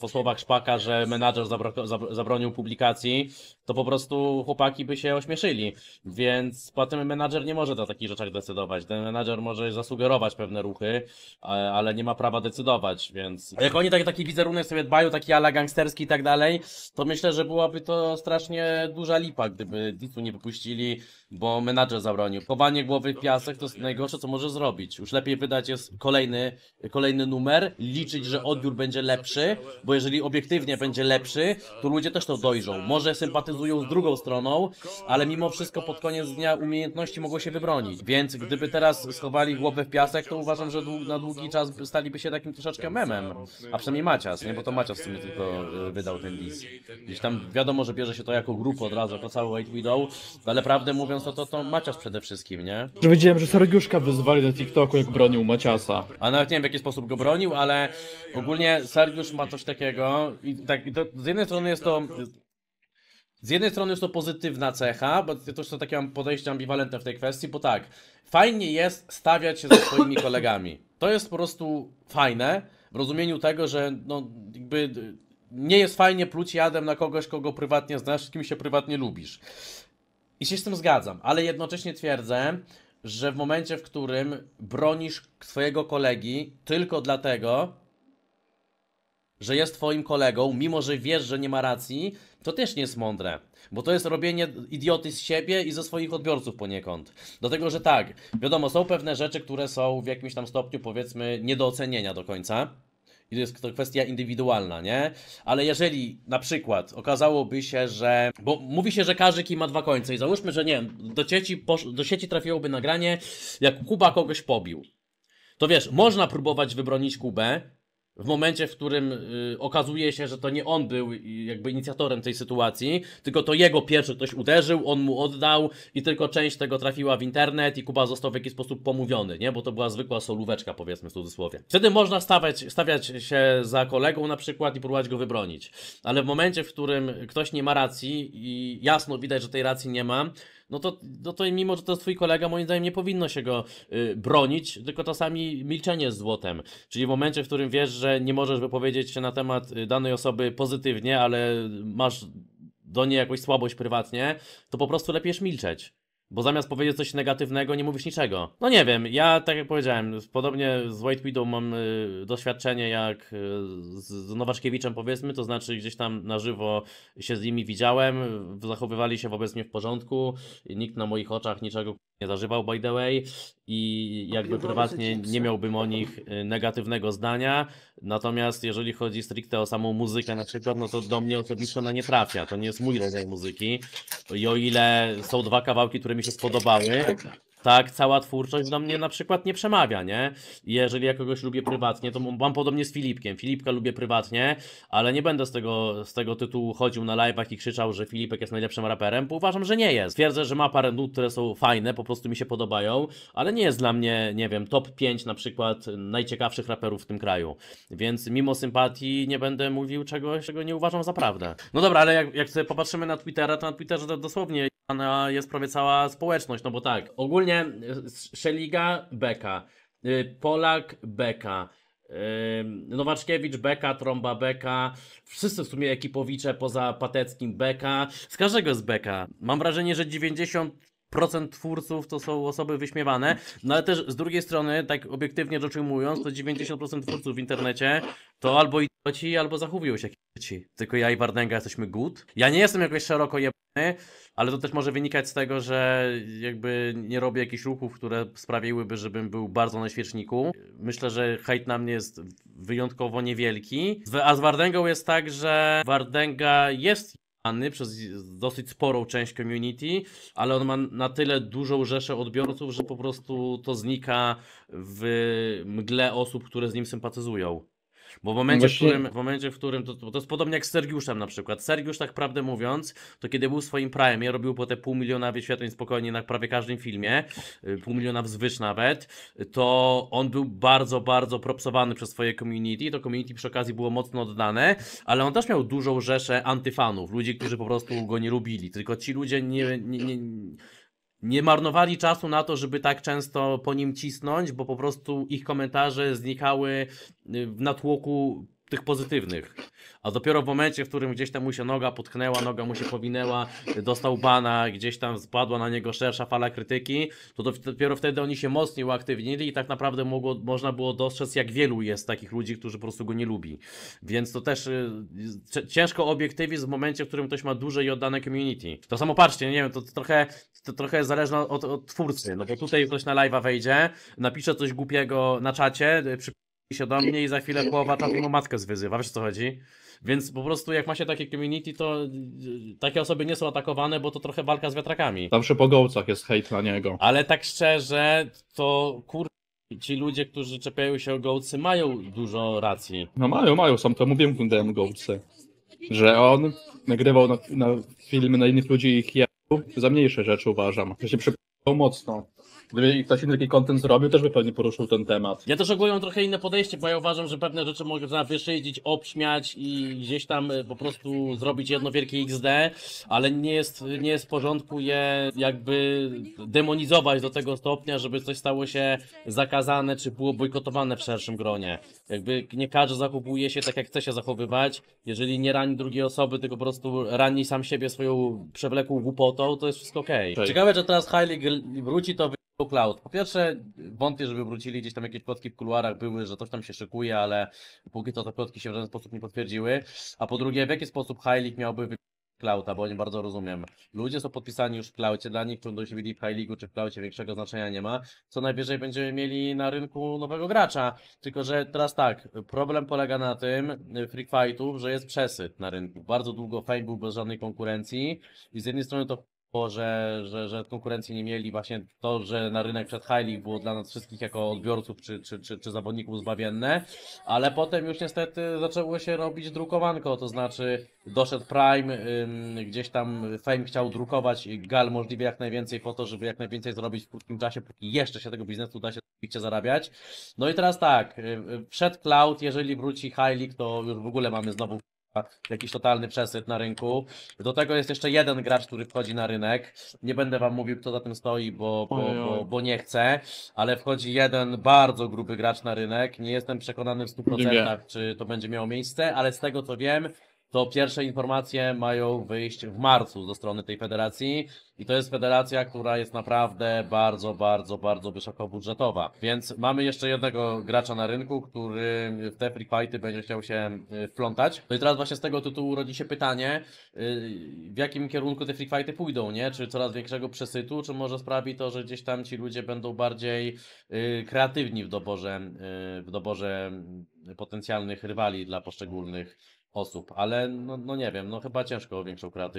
po słowach Szpaka, że menadżer zabro, zabronił publikacji, to po prostu chłopaki by się ośmieszyli. Więc potem menadżer nie może na takich rzeczach decydować. Ten menadżer może zasugerować pewne ruchy, ale nie ma prawa decydować, więc jak oni taki, taki wizerunek sobie dbają, taki ala gangsterski i tak dalej, to myślę, że byłaby to strasznie duża lipa, gdyby Ditu nie wypuścili bo menadżer zabronił. Chowanie głowy w piasek to jest najgorsze, co może zrobić. Już lepiej wydać jest kolejny, kolejny numer, liczyć, że odbiór będzie lepszy, bo jeżeli obiektywnie będzie lepszy, to ludzie też to dojrzą. Może sympatyzują z drugą stroną, ale mimo wszystko pod koniec dnia umiejętności mogą się wybronić. Więc gdyby teraz schowali głowę w piasek, to uważam, że na długi czas staliby się takim troszeczkę memem. A przynajmniej Macias, nie? Bo to Macias w sumie tylko e, wydał ten list. Gdzieś tam wiadomo, że bierze się to jako grupę od razu, jako cały White Widow, ale prawdę mówiąc, Alonso to, to Macias przede wszystkim, nie? Że widziałem, że Sergiuszka wyzwali na TikToku, jak bronił Maciasa. A nawet nie wiem, w jaki sposób go bronił, ale ogólnie Sergiusz ma coś takiego i tak, to, z jednej strony jest to... Z jednej strony jest to pozytywna cecha, bo to jest to takie podejście ambiwalentne w tej kwestii, bo tak, fajnie jest stawiać się ze swoimi kolegami. To jest po prostu fajne w rozumieniu tego, że no jakby nie jest fajnie pluć jadem na kogoś, kogo prywatnie znasz, z kim się prywatnie lubisz. I się z tym zgadzam, ale jednocześnie twierdzę, że w momencie, w którym bronisz swojego kolegi tylko dlatego, że jest twoim kolegą, mimo że wiesz, że nie ma racji, to też nie jest mądre. Bo to jest robienie idioty z siebie i ze swoich odbiorców poniekąd. Dlatego, że tak, wiadomo, są pewne rzeczy, które są w jakimś tam stopniu, powiedzmy, nie do ocenienia do końca i to jest to kwestia indywidualna, nie? Ale jeżeli na przykład okazałoby się, że. Bo mówi się, że każdy kij ma dwa końce i załóżmy, że nie wiem, do sieci, posz... do sieci trafiłoby nagranie, jak Kuba kogoś pobił. To wiesz, można próbować wybronić Kubę, w momencie, w którym y, okazuje się, że to nie on był y, jakby inicjatorem tej sytuacji, tylko to jego pierwszy ktoś uderzył, on mu oddał i tylko część tego trafiła w internet i Kuba został w jakiś sposób pomówiony, nie? Bo to była zwykła solóweczka, powiedzmy w cudzysłowie. Wtedy można stawiać, stawiać się za kolegą na przykład i próbować go wybronić. Ale w momencie, w którym ktoś nie ma racji i jasno widać, że tej racji nie ma, no to, no to mimo, że to jest twój kolega, moim zdaniem nie powinno się go y, bronić, tylko czasami milczenie jest złotem. Czyli w momencie, w którym wiesz, że nie możesz wypowiedzieć się na temat y, danej osoby pozytywnie, ale masz do niej jakąś słabość prywatnie, to po prostu lepiej milczeć. Bo zamiast powiedzieć coś negatywnego, nie mówisz niczego. No nie wiem, ja tak jak powiedziałem, podobnie z White Widow mam y, doświadczenie jak y, z, z Nowaszkiewiczem powiedzmy, to znaczy gdzieś tam na żywo się z nimi widziałem, zachowywali się wobec mnie w porządku, nikt na moich oczach niczego nie zażywał, by the way, i jakby prywatnie nie miałbym o nich y, negatywnego zdania. Natomiast jeżeli chodzi stricte o samą muzykę, na przykład, no to do mnie osobiście ona nie trafia. To nie jest mój rodzaj muzyki. I o ile są dwa kawałki, które mi się spodobały, tak cała twórczość do mnie na przykład nie przemawia, nie? Jeżeli ja kogoś lubię prywatnie, to mam podobnie z Filipkiem. Filipka lubię prywatnie, ale nie będę z tego, z tego tytułu chodził na live'ach i krzyczał, że Filipek jest najlepszym raperem, bo uważam, że nie jest. Twierdzę, że ma parę nut, które są fajne, po prostu mi się podobają, ale nie jest dla mnie, nie wiem, top 5 na przykład najciekawszych raperów w tym kraju. Więc mimo sympatii nie będę mówił czegoś, czego nie uważam za prawdę. No dobra, ale jak, jak sobie popatrzymy na Twittera, to na Twitterze dosłownie jest prawie cała społeczność, no bo tak, ogólnie e, Szeliga Beka, e, Polak Beka, e, Nowaczkiewicz, Beka, Tromba, Beka, wszyscy w sumie ekipowicze poza Pateckim, Beka, z każdego z Beka. Mam wrażenie, że 90 procent twórców to są osoby wyśmiewane, no ale też z drugiej strony, tak obiektywnie rzecz ujmując, to 90% twórców w internecie to albo idioci, albo zachowują się jak dzieci. Tylko ja i Bardenga jesteśmy good. Ja nie jestem jakoś szeroko jebany, ale to też może wynikać z tego, że jakby nie robię jakichś ruchów, które sprawiłyby, żebym był bardzo na świeczniku. Myślę, że hejt na mnie jest wyjątkowo niewielki. A z Wardęgą jest tak, że Wardęga jest znany przez dosyć sporą część community, ale on ma na tyle dużą rzeszę odbiorców, że po prostu to znika w mgle osób, które z nim sympatyzują. Bo w momencie, Właśnie... w którym, w momencie, w którym to, to jest podobnie jak z Sergiuszem na przykład. Sergiusz, tak prawdę mówiąc, to kiedy był w swoim prime, robił po te pół miliona wyświetleń spokojnie na prawie każdym filmie, y, pół miliona wzwyż nawet, to on był bardzo, bardzo propsowany przez swoje community. To community przy okazji było mocno oddane, ale on też miał dużą rzeszę antyfanów, ludzi, którzy po prostu go nie lubili. Tylko ci ludzie nie, nie, nie nie marnowali czasu na to, żeby tak często po nim cisnąć, bo po prostu ich komentarze znikały y, w natłoku tych pozytywnych. A dopiero w momencie, w którym gdzieś tam mu się noga potknęła, noga mu się powinęła, dostał bana, gdzieś tam spadła na niego szersza fala krytyki, to dopiero wtedy oni się mocniej uaktywnili i tak naprawdę mogło, można było dostrzec, jak wielu jest takich ludzi, którzy po prostu go nie lubi. Więc to też y, ciężko obiektywizm w momencie, w którym ktoś ma duże i oddane community. To samo patrzcie, nie wiem, to, to trochę, to trochę zależne od, od twórcy, no bo tutaj ktoś na live'a wejdzie, napisze coś głupiego na czacie, y, przy się do mnie i za chwilę połowa czatu matkę zwyzywa, wiesz o co chodzi? Więc po prostu jak ma się takie community, to y, takie osoby nie są atakowane, bo to trochę walka z wiatrakami. Zawsze po gołcach jest hejt na niego. Ale tak szczerze, to kur... Ci ludzie, którzy czepiają się o gołcy, mają dużo racji. No mają, mają, sam to mówiłem, gdy dałem gołce. Że on nagrywał na, na filmy na innych ludzi i ich jadł, za mniejsze rzeczy uważam. Że się przypomniał mocno. Gdyby ktoś inny taki content zrobił, też by pewnie poruszył ten temat. Ja też ogólnie mam trochę inne podejście, bo ja uważam, że pewne rzeczy można wyszydzić, obśmiać i gdzieś tam e, po prostu zrobić jedno wielkie XD, ale nie jest, nie jest w porządku je jakby demonizować do tego stopnia, żeby coś stało się zakazane czy było bojkotowane w szerszym gronie. Jakby nie każdy zachowuje się tak, jak chce się zachowywać. Jeżeli nie rani drugiej osoby, tylko po prostu rani sam siebie swoją przewlekłą głupotą, to jest wszystko okej. Okay. Ciekawe, że teraz Hailey wróci, to Cloud. Po pierwsze, wątpię, żeby wrócili gdzieś tam jakieś plotki w kuluarach były, że coś tam się szykuje, ale póki co te plotki się w żaden sposób nie potwierdziły. A po drugie, w jaki sposób Heilig miałby Clouda, bo nie bardzo rozumiem. Ludzie są podpisani już w Cloudzie, dla nich którzy się mieli w High czy w Cloudzie większego znaczenia nie ma. Co najwyżej będziemy mieli na rynku nowego gracza. Tylko, że teraz tak, problem polega na tym, y, Freak Fightów, że jest przesyt na rynku. Bardzo długo Fame był bez żadnej konkurencji i z jednej strony to było, że, że, że konkurencji nie mieli. Właśnie to, że na rynek przed High było dla nas wszystkich jako odbiorców czy, czy, czy, czy zawodników zbawienne, ale potem już niestety zaczęło się robić drukowanko, to znaczy doszedł Prime, ym, gdzieś tam Fame chciał drukować gal możliwie jak najwięcej po to, żeby jak najwięcej zrobić w krótkim czasie, póki jeszcze się tego biznesu da się oczywiście zarabiać. No i teraz tak, przed y, y, Cloud, jeżeli wróci High League, to już w ogóle mamy znowu jakiś totalny przesyt na rynku. Do tego jest jeszcze jeden gracz, który wchodzi na rynek. Nie będę wam mówił, kto za tym stoi, bo, bo, bo, bo nie chcę, ale wchodzi jeden bardzo gruby gracz na rynek. Nie jestem przekonany w 100% czy to będzie miało miejsce, ale z tego co wiem, to pierwsze informacje mają wyjść w marcu ze strony tej federacji i to jest federacja, która jest naprawdę bardzo, bardzo, bardzo wysoko budżetowa. Więc mamy jeszcze jednego gracza na rynku, który w te free fighty będzie chciał się y, wplątać. No i teraz właśnie z tego tytułu rodzi się pytanie, y, w jakim kierunku te free fighty pójdą, nie? Czy coraz większego przesytu, czy może sprawi to, że gdzieś tam ci ludzie będą bardziej y, kreatywni w doborze, w doborze potencjalnych rywali dla poszczególnych osób, ale no, no nie wiem, no chyba ciężko o większą kreatywność.